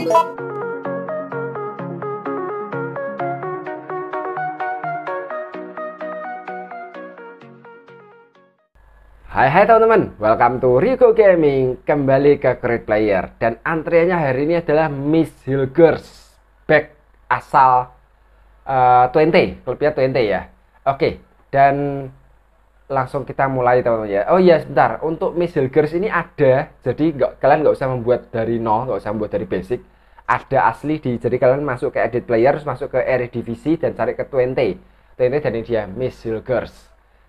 Hai hai teman-teman, welcome to Rico Gaming Kembali ke Great Player Dan antriannya hari ini adalah Miss Hilgers Back asal uh, eh, 20, klubnya 20 ya Oke, dan langsung kita mulai teman-teman ya Oh iya sebentar, untuk Miss Hilgers ini ada Jadi enggak kalian nggak usah membuat dari nol, nggak usah membuat dari basic ada asli di jadi kalian masuk ke edit player terus masuk ke area divisi dan cari ke 20 20 dan ini dia Miss Hilgers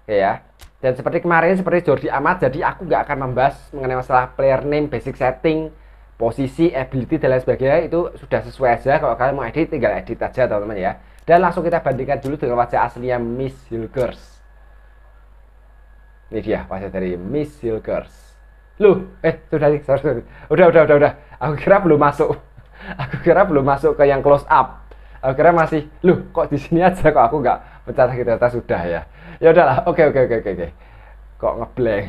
ya dan seperti kemarin seperti Jordi Amat jadi aku nggak akan membahas mengenai masalah player name basic setting posisi ability dan lain sebagainya itu sudah sesuai aja kalau kalian mau edit tinggal edit aja teman-teman ya dan langsung kita bandingkan dulu dengan wajah aslinya Miss Hilgers ini dia wajah dari Miss Hilgers Loh, eh sudah nih, sorry, sorry. Udah, udah, udah, udah. Aku kira belum masuk aku kira belum masuk ke yang close up aku kira masih loh kok di sini aja kok aku nggak sakit ternyata sudah ya ya udahlah oke oke oke oke kok ngeblank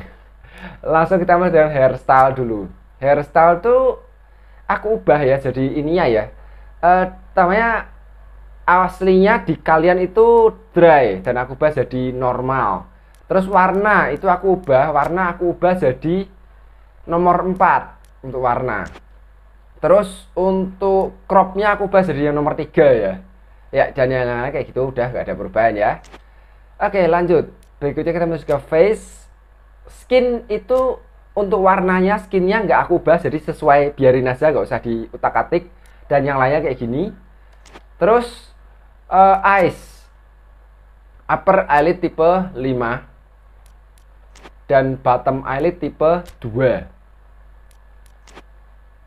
langsung kita mulai dengan hairstyle dulu hairstyle tuh aku ubah ya jadi ini ya eh namanya aslinya di kalian itu dry dan aku ubah jadi normal terus warna itu aku ubah warna aku ubah jadi nomor 4 untuk warna Terus untuk cropnya aku bahas dari yang nomor tiga ya. Ya, dan yang lain kayak gitu udah gak ada perubahan ya. Oke, lanjut. Berikutnya kita masuk ke face. Skin itu untuk warnanya skinnya nggak aku bahas jadi sesuai biarin aja nggak usah diutak-atik dan yang lainnya kayak gini. Terus uh, eyes upper eyelid tipe 5 dan bottom eyelid tipe 2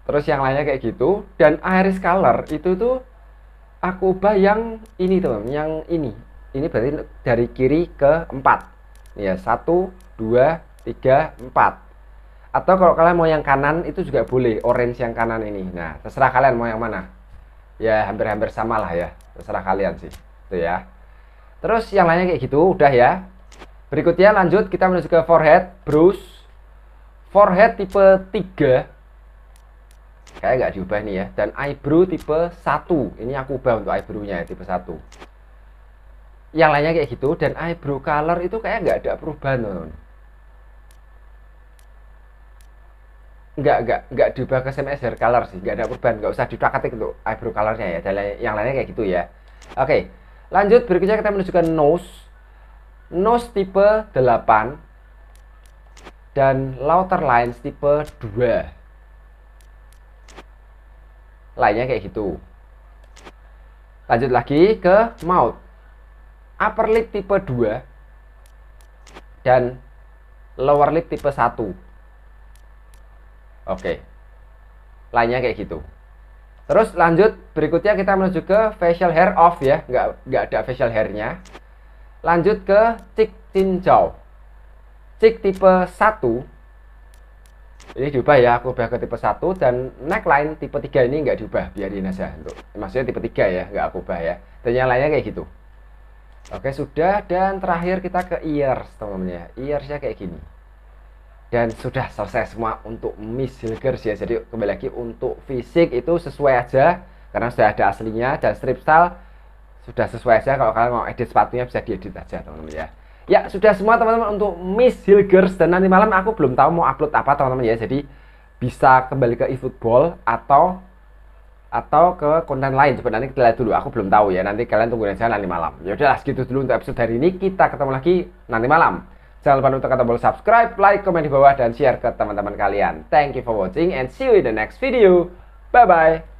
terus yang lainnya kayak gitu dan iris color itu tuh aku ubah yang ini teman yang ini ini berarti dari kiri ke empat. ya satu, dua, tiga, empat. atau kalau kalian mau yang kanan itu juga boleh orange yang kanan ini nah terserah kalian mau yang mana ya hampir-hampir sama lah ya terserah kalian sih itu ya terus yang lainnya kayak gitu udah ya berikutnya lanjut kita menuju ke forehead brush forehead tipe 3 kayaknya nggak diubah nih ya dan eyebrow tipe 1 ini aku ubah untuk eyebrownya ya, tipe 1 yang lainnya kayak gitu dan eyebrow color itu kayak nggak ada perubahan non nggak nggak nggak diubah ke same color sih nggak ada perubahan nggak usah diutak atik untuk eyebrow colornya ya dan yang lainnya kayak gitu ya oke lanjut berikutnya kita menunjukkan nose nose tipe 8 dan louter lines tipe 2 lainnya kayak gitu lanjut lagi ke mouth upper lip tipe 2 dan lower lip tipe 1 oke lainnya kayak gitu terus lanjut berikutnya kita menuju ke facial hair off ya nggak, nggak ada facial hairnya lanjut ke cik cincau cik tipe 1 ini diubah ya, aku ubah ke tipe 1 dan neckline tipe 3 ini nggak diubah, biarin aja untuk maksudnya tipe 3 ya, nggak aku ubah ya. Dan yang lainnya kayak gitu. Oke, sudah dan terakhir kita ke ears, teman-teman ya. Earsnya kayak gini. Dan sudah selesai semua untuk Miss Hilgers ya. Jadi kembali lagi untuk fisik itu sesuai aja karena sudah ada aslinya dan strip style sudah sesuai aja kalau kalian mau edit sepatunya bisa diedit aja, teman-teman ya ya sudah semua teman-teman untuk Miss Hilgers dan nanti malam aku belum tahu mau upload apa teman-teman ya jadi bisa kembali ke eFootball atau atau ke konten lain coba nanti kita lihat dulu aku belum tahu ya nanti kalian tungguin aja nanti malam ya udahlah segitu dulu untuk episode hari ini kita ketemu lagi nanti malam jangan lupa untuk tombol subscribe like komen di bawah dan share ke teman-teman kalian thank you for watching and see you in the next video bye bye